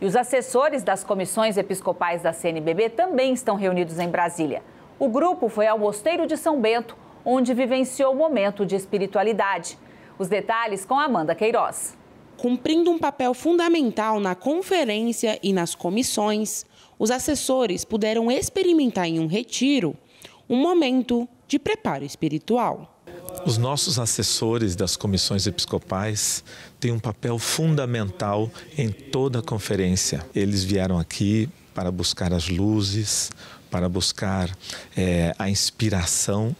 E os assessores das comissões episcopais da CNBB também estão reunidos em Brasília. O grupo foi ao Mosteiro de São Bento, onde vivenciou o momento de espiritualidade. Os detalhes com Amanda Queiroz. Cumprindo um papel fundamental na conferência e nas comissões, os assessores puderam experimentar em um retiro um momento de preparo espiritual. Os nossos assessores das comissões episcopais têm um papel fundamental em toda a conferência. Eles vieram aqui para buscar as luzes, para buscar é, a inspiração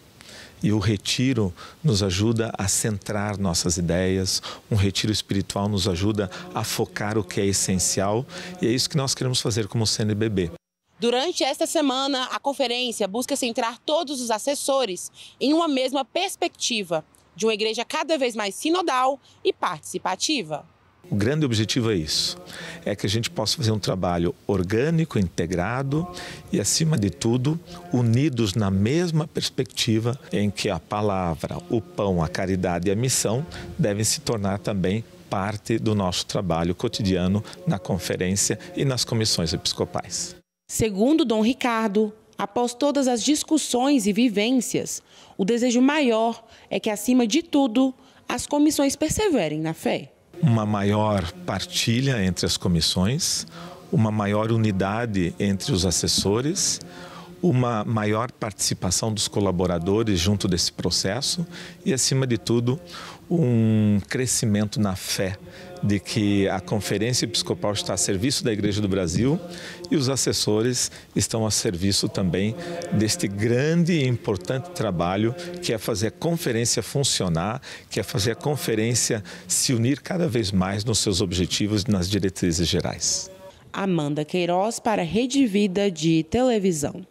e o retiro nos ajuda a centrar nossas ideias, um retiro espiritual nos ajuda a focar o que é essencial e é isso que nós queremos fazer como CNBB. Durante esta semana, a conferência busca centrar todos os assessores em uma mesma perspectiva de uma igreja cada vez mais sinodal e participativa. O grande objetivo é isso: é que a gente possa fazer um trabalho orgânico, integrado e, acima de tudo, unidos na mesma perspectiva em que a palavra, o pão, a caridade e a missão devem se tornar também parte do nosso trabalho cotidiano na conferência e nas comissões episcopais. Segundo Dom Ricardo, após todas as discussões e vivências, o desejo maior é que, acima de tudo, as comissões perseverem na fé. Uma maior partilha entre as comissões, uma maior unidade entre os assessores, uma maior participação dos colaboradores junto desse processo e, acima de tudo, um crescimento na fé de que a Conferência Episcopal está a serviço da Igreja do Brasil e os assessores estão a serviço também deste grande e importante trabalho que é fazer a conferência funcionar, que é fazer a conferência se unir cada vez mais nos seus objetivos e nas diretrizes gerais. Amanda Queiroz para Rede Vida de Televisão.